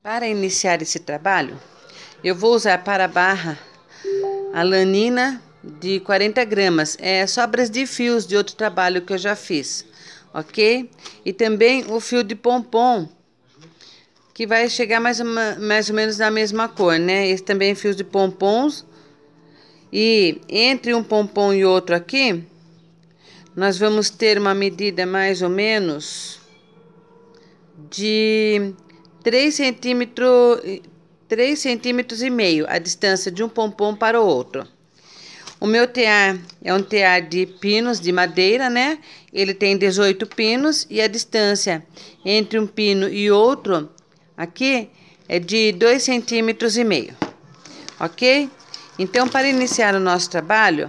Para iniciar esse trabalho, eu vou usar para a barra lanina de 40 gramas, é, sobras de fios de outro trabalho que eu já fiz, ok? E também o fio de pompom, que vai chegar mais, uma, mais ou menos na mesma cor, né? Esse também é fios de pompons. E entre um pompom e outro aqui, nós vamos ter uma medida mais ou menos de 3 centímetros, 3 centímetros e meio a distância de um pompom para o outro. O meu tear é um tear de pinos de madeira, né? Ele tem 18 pinos e a distância entre um pino e outro aqui é de 2 centímetros e meio, ok? Então, para iniciar o nosso trabalho,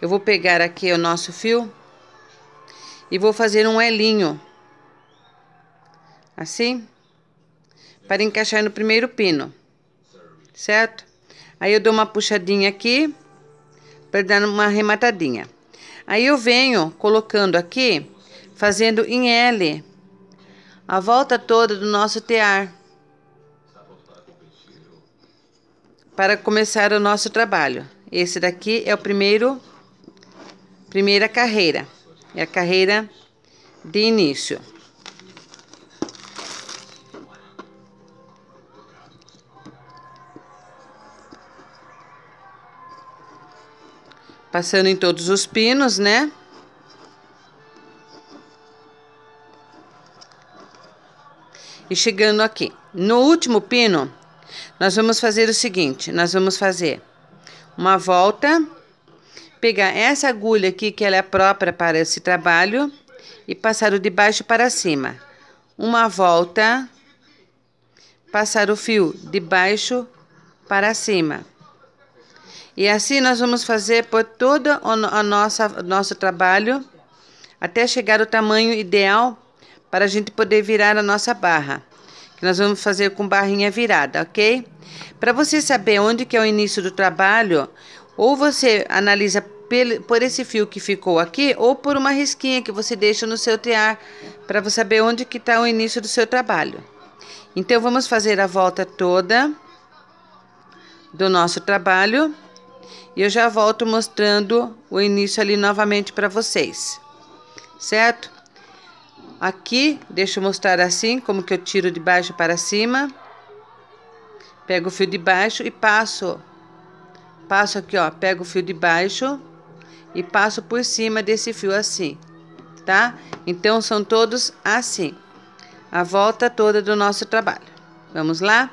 eu vou pegar aqui o nosso fio e vou fazer um elinho, assim para encaixar no primeiro pino, certo? Aí eu dou uma puxadinha aqui, para dar uma arrematadinha. Aí eu venho colocando aqui, fazendo em L, a volta toda do nosso tear. Para começar o nosso trabalho. Esse daqui é o primeiro, primeira carreira. É a carreira de início. Passando em todos os pinos, né? E chegando aqui, no último pino, nós vamos fazer o seguinte, nós vamos fazer uma volta, pegar essa agulha aqui, que ela é própria para esse trabalho, e passar o de baixo para cima. Uma volta, passar o fio de baixo para cima. E assim nós vamos fazer por todo o nossa, nosso trabalho até chegar ao tamanho ideal para a gente poder virar a nossa barra. Que nós vamos fazer com barrinha virada, ok? Para você saber onde que é o início do trabalho, ou você analisa por esse fio que ficou aqui ou por uma risquinha que você deixa no seu tear para você saber onde que está o início do seu trabalho. Então, vamos fazer a volta toda do nosso trabalho. E eu já volto mostrando o início ali novamente para vocês, certo? Aqui, deixa eu mostrar assim, como que eu tiro de baixo para cima. Pego o fio de baixo e passo. Passo aqui, ó, pego o fio de baixo e passo por cima desse fio assim, tá? Então, são todos assim. A volta toda do nosso trabalho. Vamos lá?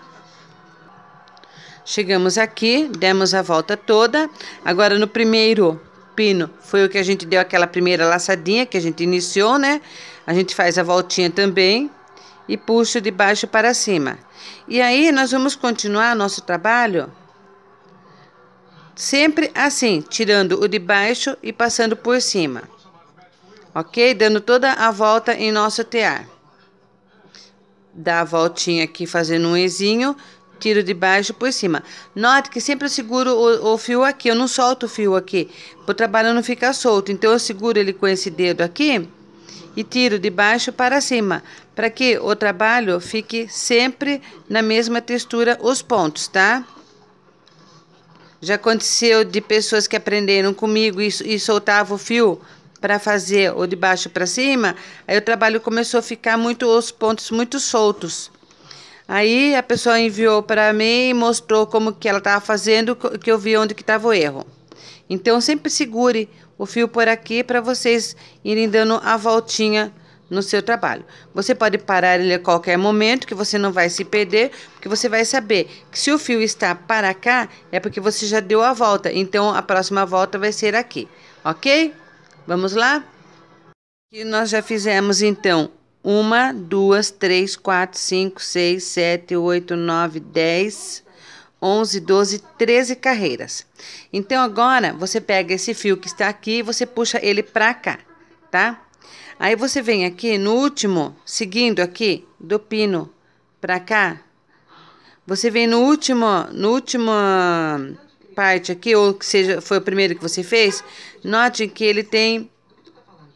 Chegamos aqui, demos a volta toda. Agora no primeiro pino foi o que a gente deu aquela primeira laçadinha que a gente iniciou, né? A gente faz a voltinha também e puxo de baixo para cima. E aí nós vamos continuar nosso trabalho sempre assim, tirando o de baixo e passando por cima. Ok? Dando toda a volta em nosso tear. Dá a voltinha aqui fazendo um ezinho, tiro de baixo por cima. Note que sempre eu seguro o, o, fio aqui, eu não solto o fio aqui, o trabalho não fica solto. Então, eu seguro ele com esse dedo aqui e tiro de baixo para cima, para que o trabalho fique sempre na mesma textura os pontos, tá? Já aconteceu de pessoas que aprenderam comigo e, e soltavam o fio para fazer o de baixo para cima, aí o trabalho começou a ficar muito os pontos muito soltos. Aí a pessoa enviou para mim e mostrou como que ela estava fazendo, que eu vi onde que estava o erro. Então sempre segure o fio por aqui para vocês irem dando a voltinha no seu trabalho. Você pode parar ele a qualquer momento, que você não vai se perder, porque você vai saber que se o fio está para cá, é porque você já deu a volta. Então a próxima volta vai ser aqui, ok? Vamos lá? E nós já fizemos então uma, duas, três, quatro, cinco, seis, sete, oito, nove, dez, onze, doze, treze carreiras. Então agora você pega esse fio que está aqui e você puxa ele para cá, tá? Aí você vem aqui no último, seguindo aqui do pino para cá, você vem no último, no último parte aqui, ou que seja, foi o primeiro que você fez, note que ele tem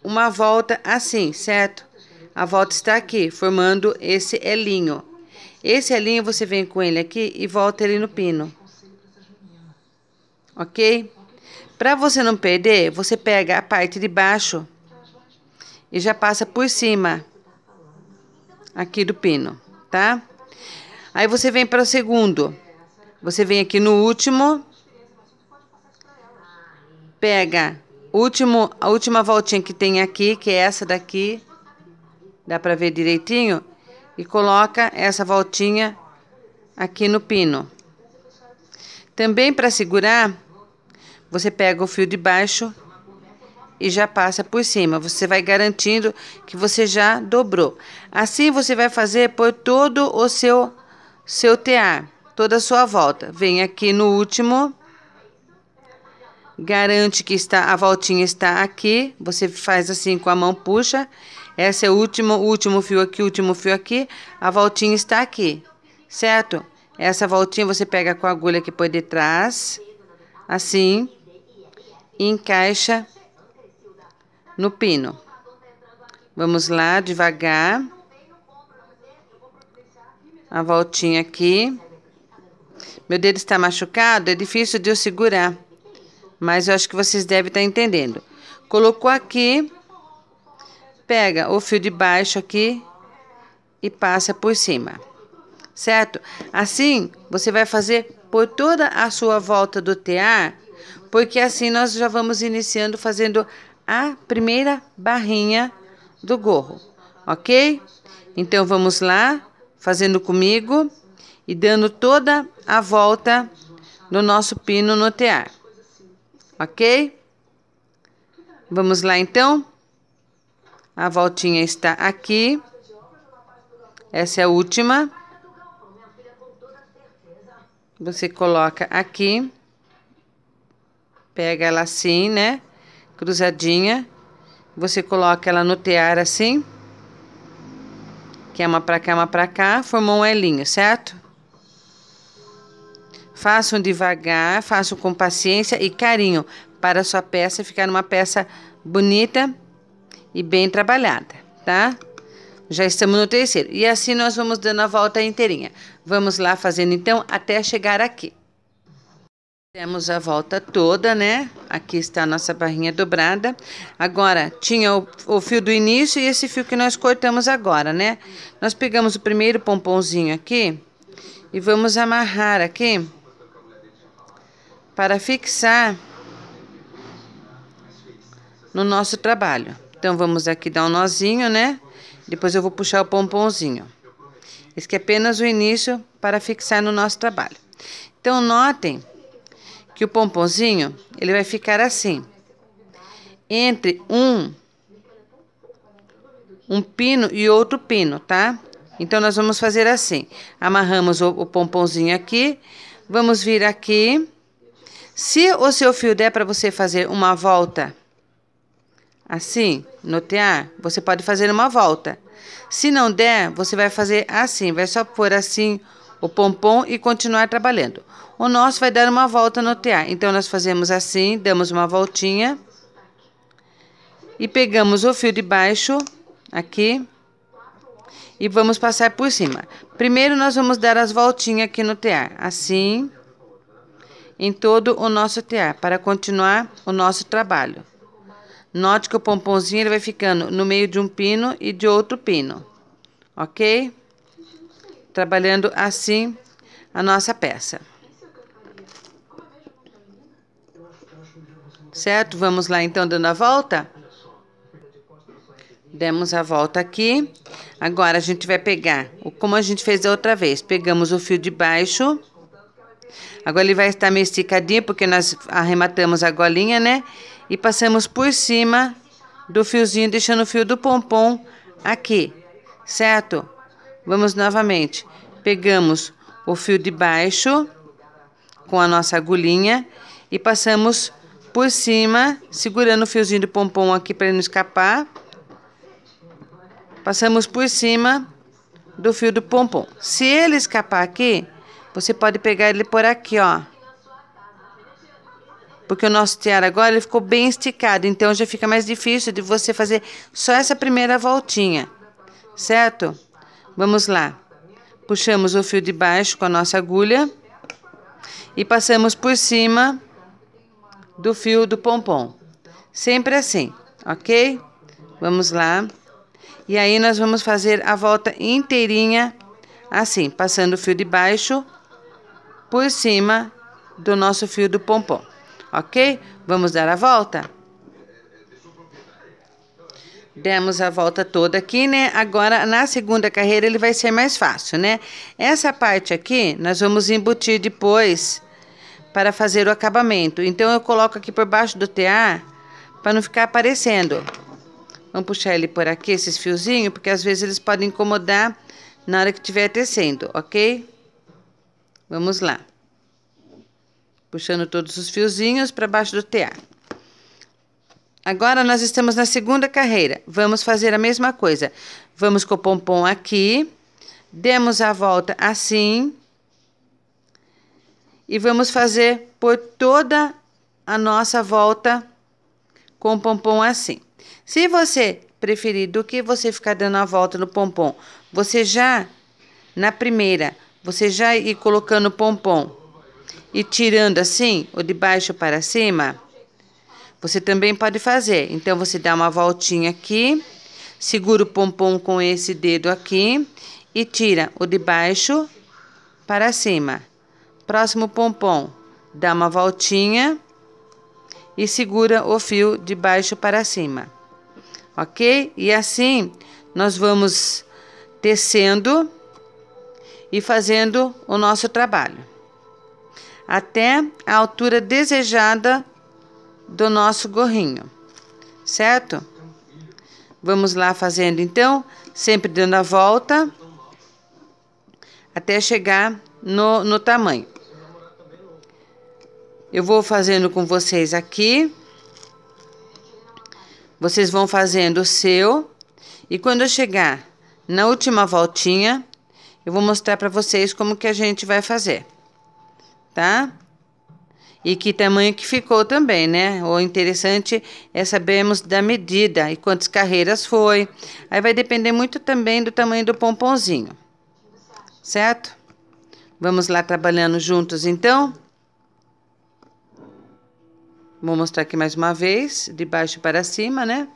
uma volta assim, certo? a volta está aqui, formando esse elinho. Esse elinho você vem com ele aqui e volta ele no pino. Ok? Para você não perder, você pega a parte de baixo e já passa por cima aqui do pino, tá? Aí você vem para o segundo. Você vem aqui no último. Pega último, a última voltinha que tem aqui, que é essa daqui dá para ver direitinho, e coloca essa voltinha aqui no pino. Também para segurar, você pega o fio de baixo e já passa por cima. Você vai garantindo que você já dobrou. Assim você vai fazer por todo o seu seu tear, toda a sua volta. Vem aqui no último garante que está a voltinha está aqui, você faz assim com a mão, puxa, essa é o último, último fio aqui, último fio aqui, a voltinha está aqui, certo? Essa voltinha você pega com a agulha que põe de trás, assim, e encaixa no pino. Vamos lá, devagar. A voltinha aqui. Meu dedo está machucado, é difícil de eu segurar mas eu acho que vocês devem estar tá entendendo. Colocou aqui, pega o fio de baixo aqui e passa por cima, certo? Assim, você vai fazer por toda a sua volta do tear, porque assim nós já vamos iniciando fazendo a primeira barrinha do gorro, ok? Então, vamos lá, fazendo comigo e dando toda a volta do nosso pino no tear ok? Vamos lá então. A voltinha está aqui. Essa é a última. Você coloca aqui. Pega ela assim, né? Cruzadinha. Você coloca ela no tear assim. Que é uma pra cá, uma pra cá. Formou um elinho, certo? Façam devagar, façam com paciência e carinho para a sua peça ficar uma peça bonita e bem trabalhada, tá? Já estamos no terceiro. E assim nós vamos dando a volta inteirinha. Vamos lá fazendo então até chegar aqui. Temos a volta toda, né? Aqui está a nossa barrinha dobrada. Agora, tinha o, o, fio do início e esse fio que nós cortamos agora, né? Nós pegamos o primeiro pomponzinho aqui e vamos amarrar aqui para fixar no nosso trabalho. Então, vamos aqui dar um nozinho, né? Depois eu vou puxar o pomponzinho. Esse que é apenas o início para fixar no nosso trabalho. Então, notem que o pomponzinho, ele vai ficar assim. Entre um, um pino e outro pino, tá? Então, nós vamos fazer assim. Amarramos o, o pomponzinho aqui. Vamos vir aqui se o seu fio der para você fazer uma volta assim, no tear, você pode fazer uma volta. Se não der, você vai fazer assim, vai só pôr assim o pompom e continuar trabalhando. O nosso vai dar uma volta no tear. Então, nós fazemos assim, damos uma voltinha. E pegamos o fio de baixo, aqui. E vamos passar por cima. Primeiro, nós vamos dar as voltinhas aqui no tear. Assim em todo o nosso tear para continuar o nosso trabalho. Note que o pomponzinho ele vai ficando no meio de um pino e de outro pino, ok? Trabalhando assim a nossa peça. Certo? Vamos lá então dando a volta. Demos a volta aqui. Agora a gente vai pegar, como a gente fez a outra vez, pegamos o fio de baixo Agora ele vai estar meio esticadinho, porque nós arrematamos a golinha, né? E passamos por cima do fiozinho, deixando o fio do pompom aqui, certo? Vamos novamente. Pegamos o fio de baixo com a nossa agulhinha e passamos por cima, segurando o fiozinho do pompom aqui para ele não escapar. Passamos por cima do fio do pompom. Se ele escapar aqui, você pode pegar ele por aqui, ó. Porque o nosso tiara agora ele ficou bem esticado, então já fica mais difícil de você fazer só essa primeira voltinha, certo? Vamos lá. Puxamos o fio de baixo com a nossa agulha e passamos por cima do fio do pompom. Sempre assim, ok? Vamos lá. E aí, nós vamos fazer a volta inteirinha assim, passando o fio de baixo por cima do nosso fio do pompom, ok? Vamos dar a volta? Demos a volta toda aqui, né? Agora, na segunda carreira, ele vai ser mais fácil, né? Essa parte aqui, nós vamos embutir depois para fazer o acabamento. Então, eu coloco aqui por baixo do TA para não ficar aparecendo. Vamos puxar ele por aqui, esses fiozinhos, porque às vezes eles podem incomodar na hora que estiver tecendo, ok? Vamos lá. Puxando todos os fiozinhos para baixo do tear. Agora nós estamos na segunda carreira. Vamos fazer a mesma coisa. Vamos com o pompom aqui. Demos a volta assim. E vamos fazer por toda a nossa volta com o pompom assim. Se você preferir do que você ficar dando a volta no pompom, você já na primeira você já ir colocando o pompom e tirando assim, ou de baixo para cima. Você também pode fazer. Então, você dá uma voltinha aqui, segura o pompom com esse dedo aqui e tira o de baixo para cima. Próximo pompom, dá uma voltinha e segura o fio de baixo para cima. Ok? E assim, nós vamos tecendo e fazendo o nosso trabalho até a altura desejada do nosso gorrinho, certo? Vamos lá fazendo então, sempre dando a volta até chegar no, no tamanho. Eu vou fazendo com vocês aqui. Vocês vão fazendo o seu. E quando eu chegar na última voltinha, eu vou mostrar para vocês como que a gente vai fazer, tá? E que tamanho que ficou também, né? O interessante é sabermos da medida e quantas carreiras foi. Aí vai depender muito também do tamanho do pomponzinho, certo? Vamos lá trabalhando juntos, então? Vou mostrar aqui mais uma vez, de baixo para cima, né?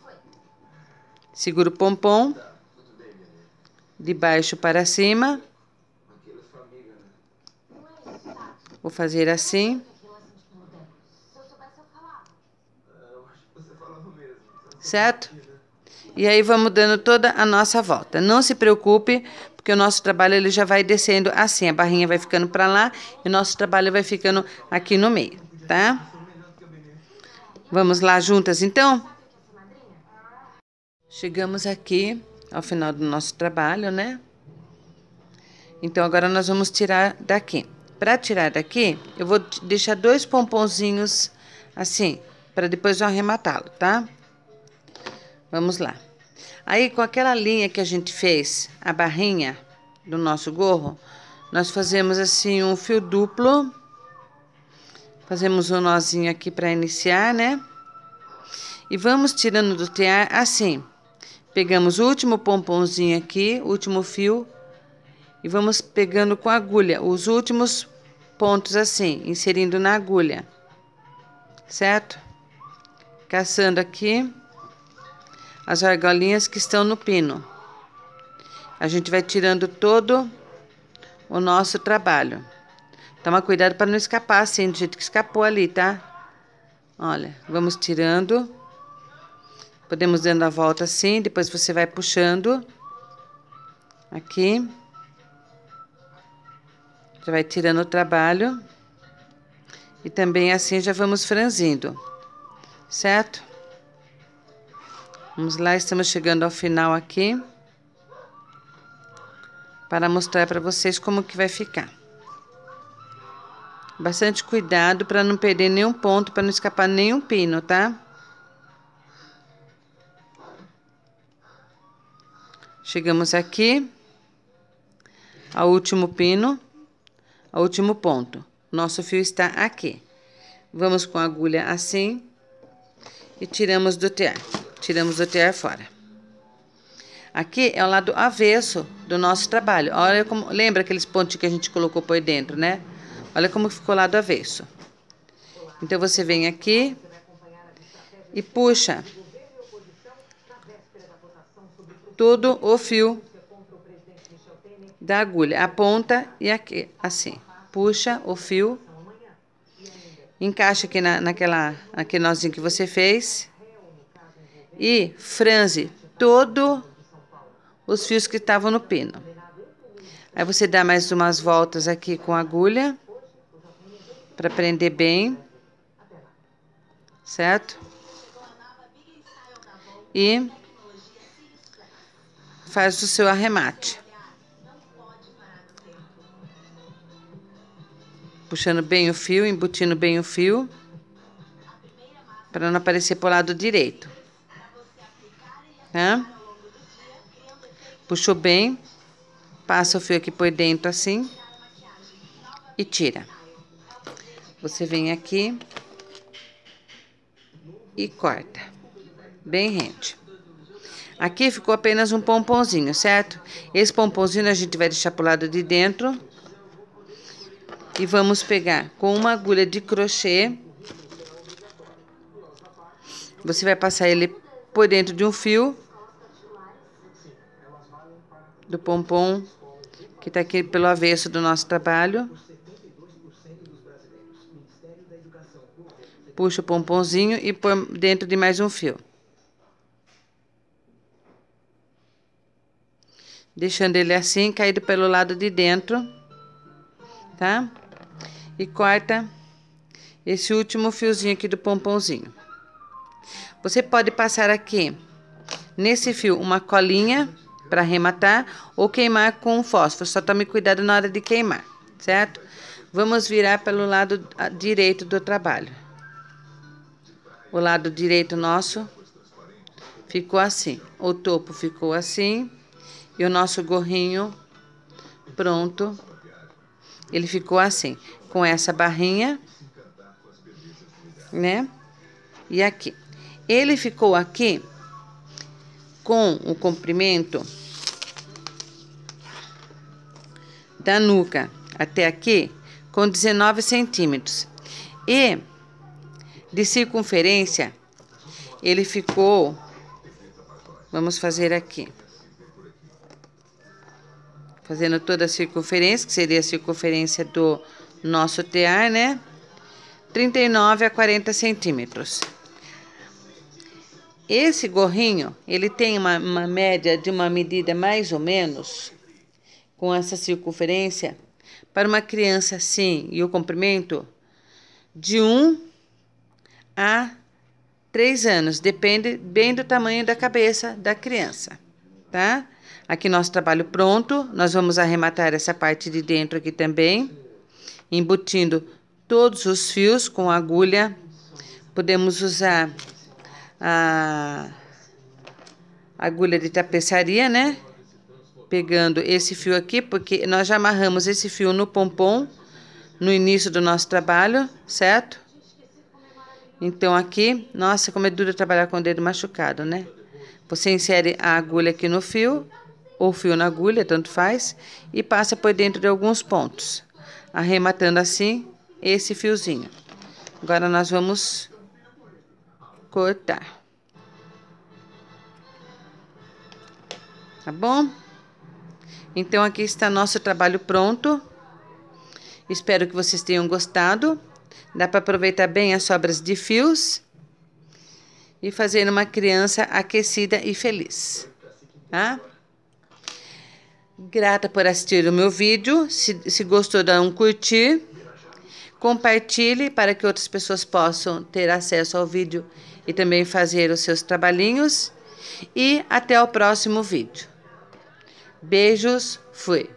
Segura o pompom de baixo para cima. Vou fazer assim. Certo? E aí vamos dando toda a nossa volta. Não se preocupe, porque o nosso trabalho ele já vai descendo assim, a barrinha vai ficando para lá e o nosso trabalho vai ficando aqui no meio, tá? Vamos lá juntas então? Chegamos aqui ao final do nosso trabalho, né? Então, agora nós vamos tirar daqui. Para tirar daqui, eu vou deixar dois pomponzinhos assim, para depois eu arrematá-lo, tá? Vamos lá. Aí, com aquela linha que a gente fez, a barrinha do nosso gorro, nós fazemos assim um fio duplo. Fazemos um nozinho aqui para iniciar, né? E vamos tirando do tear assim. Pegamos o último pomponzinho aqui, último fio, e vamos pegando com a agulha os últimos pontos assim, inserindo na agulha, certo? Caçando aqui as argolinhas que estão no pino. A gente vai tirando todo o nosso trabalho. Toma cuidado para não escapar assim, do jeito que escapou ali, tá? Olha, vamos tirando. Podemos dando a volta assim, depois você vai puxando. Aqui. Já vai tirando o trabalho. E também assim já vamos franzindo, certo? Vamos lá, estamos chegando ao final aqui. Para mostrar para vocês como que vai ficar. Bastante cuidado para não perder nenhum ponto, para não escapar nenhum pino, tá? Tá? Chegamos aqui ao último pino, ao último ponto. Nosso fio está aqui. Vamos com a agulha assim e tiramos do tear. Tiramos do tear fora. Aqui é o lado avesso do nosso trabalho. Olha como, lembra aqueles pontos que a gente colocou por dentro, né? Olha como ficou o lado avesso. Então, você vem aqui e puxa tudo o fio da agulha, a ponta e aqui, assim. Puxa o fio, encaixa aqui na, naquela, naquele nozinho que você fez e franze todo os fios que estavam no pino. Aí você dá mais umas voltas aqui com a agulha para prender bem, certo? E faz o seu arremate. Puxando bem o fio, embutindo bem o fio, para não aparecer para o lado direito. Tá? Puxou bem, passa o fio aqui por dentro assim e tira. Você vem aqui e corta, bem rente. Aqui ficou apenas um pomponzinho, certo? Esse pomponzinho a gente vai deixar pro lado de dentro. E vamos pegar com uma agulha de crochê. Você vai passar ele por dentro de um fio. Do pompom que tá aqui pelo avesso do nosso trabalho. Puxa o pomponzinho e põe dentro de mais um fio. deixando ele assim, caído pelo lado de dentro, tá? E corta esse último fiozinho aqui do pompomzinho. Você pode passar aqui nesse fio uma colinha para arrematar ou queimar com fósforo, só tome cuidado na hora de queimar, certo? Vamos virar pelo lado ah, direito do trabalho. O lado direito nosso ficou assim, o topo ficou assim e o nosso gorrinho pronto. Ele ficou assim, com essa barrinha, né? E aqui. Ele ficou aqui com o comprimento da nuca até aqui com 19 centímetros. E de circunferência, ele ficou, vamos fazer aqui, fazendo toda a circunferência, que seria a circunferência do nosso tear, né? 39 a 40 centímetros. Esse gorrinho, ele tem uma, uma média de uma medida mais ou menos, com essa circunferência, para uma criança assim, e o comprimento de 1 a 3 anos, depende bem do tamanho da cabeça da criança, tá? Aqui nosso trabalho pronto, nós vamos arrematar essa parte de dentro aqui também, embutindo todos os fios com agulha. Podemos usar a agulha de tapeçaria, né? Pegando esse fio aqui, porque nós já amarramos esse fio no pompom no início do nosso trabalho, certo? Então, aqui, nossa, como é duro trabalhar com o dedo machucado, né? Você insere a agulha aqui no fio ou fio na agulha, tanto faz, e passa por dentro de alguns pontos, arrematando assim esse fiozinho. Agora nós vamos cortar. Tá bom? Então aqui está nosso trabalho pronto. Espero que vocês tenham gostado. Dá para aproveitar bem as sobras de fios e fazer uma criança aquecida e feliz. Tá? Grata por assistir o meu vídeo. Se, se gostou, dá um curtir. Compartilhe para que outras pessoas possam ter acesso ao vídeo e também fazer os seus trabalhinhos. E até o próximo vídeo. Beijos, fui!